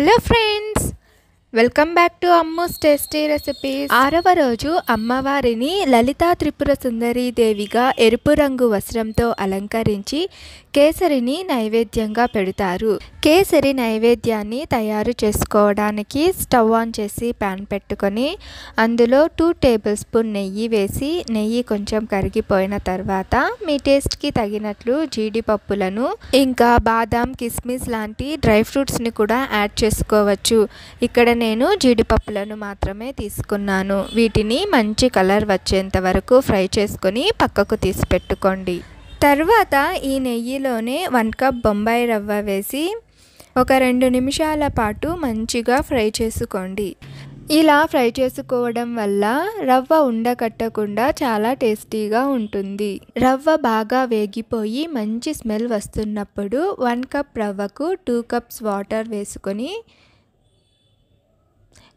hello friends welcome back to అమ్మోస్ tasty recipes ఆరవ రోజు అమ్మవారిని లలితా త్రిపుర సుందరీ దేవిగా ఎరుపు రంగు వస్త్రంతో అలంకరించి కేసరిని నైవేద్యంగా పెడతారు కేసరి నైవేద్యాన్ని తయారు చేసుకోవడానికి స్టవ్ ఆన్ చేసి ప్యాన్ పెట్టుకొని అందులో టూ టేబుల్ స్పూన్ నెయ్యి వేసి నెయ్యి కొంచెం కరిగిపోయిన తర్వాత మీ టేస్ట్కి తగినట్లు జీడిపప్పులను ఇంకా బాదాం కిస్మిస్ లాంటి డ్రై ఫ్రూట్స్ని కూడా యాడ్ చేసుకోవచ్చు ఇక్కడ నేను జీడిపప్పులను మాత్రమే తీసుకున్నాను వీటిని మంచి కలర్ వచ్చేంత వరకు ఫ్రై చేసుకొని పక్కకు తీసి పెట్టుకోండి తర్వాత ఈ నెయ్యిలోనే వన్ కప్ బొంబాయి రవ్వ వేసి ఒక రెండు నిమిషాల పాటు మంచిగా ఫ్రై చేసుకోండి ఇలా ఫ్రై చేసుకోవడం వల్ల రవ్వ ఉండకట్టకుండా చాలా టేస్టీగా ఉంటుంది రవ్వ బాగా వేగిపోయి మంచి స్మెల్ వస్తున్నప్పుడు వన్ కప్ రవ్వకు టూ కప్స్ వాటర్ వేసుకొని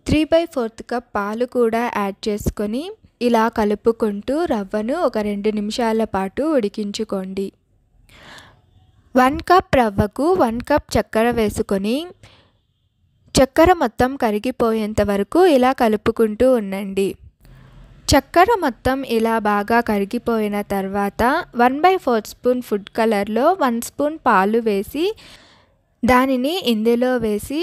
త్రీ బై ఫోర్త్ కప్ పాలు కూడా యాడ్ చేసుకొని ఇలా కలుపుకుంటూ రవ్వను ఒక రెండు నిమిషాల పాటు ఉడికించుకోండి వన్ కప్ రవ్వకు వన్ కప్ చక్కెర వేసుకొని చక్కెర మొత్తం కరిగిపోయేంత వరకు ఇలా కలుపుకుంటూ ఉండండి చక్కెర మొత్తం ఇలా బాగా కరిగిపోయిన తర్వాత one by four spoon food కలర్లో వన్ స్పూన్ పాలు వేసి దానిని ఇందులో వేసి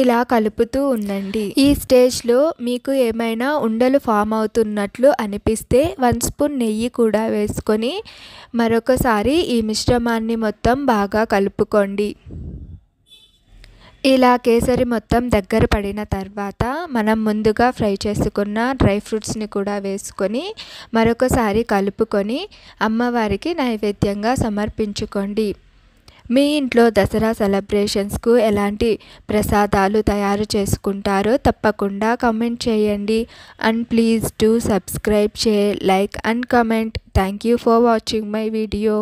ఇలా కలుపుతూ ఉండండి ఈ స్టేజ్లో మీకు ఏమైనా ఉండలు ఫామ్ అవుతున్నట్లు అనిపిస్తే వన్ స్పూన్ నెయ్యి కూడా వేసుకొని మరొకసారి ఈ మిశ్రమాన్ని మొత్తం బాగా కలుపుకోండి ఇలా కేసరి మొత్తం దగ్గర పడిన తర్వాత మనం ముందుగా ఫ్రై చేసుకున్న డ్రై ఫ్రూట్స్ని కూడా వేసుకొని మరొకసారి కలుపుకొని అమ్మవారికి నైవేద్యంగా సమర్పించుకోండి మీ ఇంట్లో దసరా సెలబ్రేషన్స్కు ఎలాంటి ప్రసాదాలు తయారు చేసుకుంటారో తప్పకుండా కమెంట్ చేయండి and please to subscribe share like and comment thank you for watching my video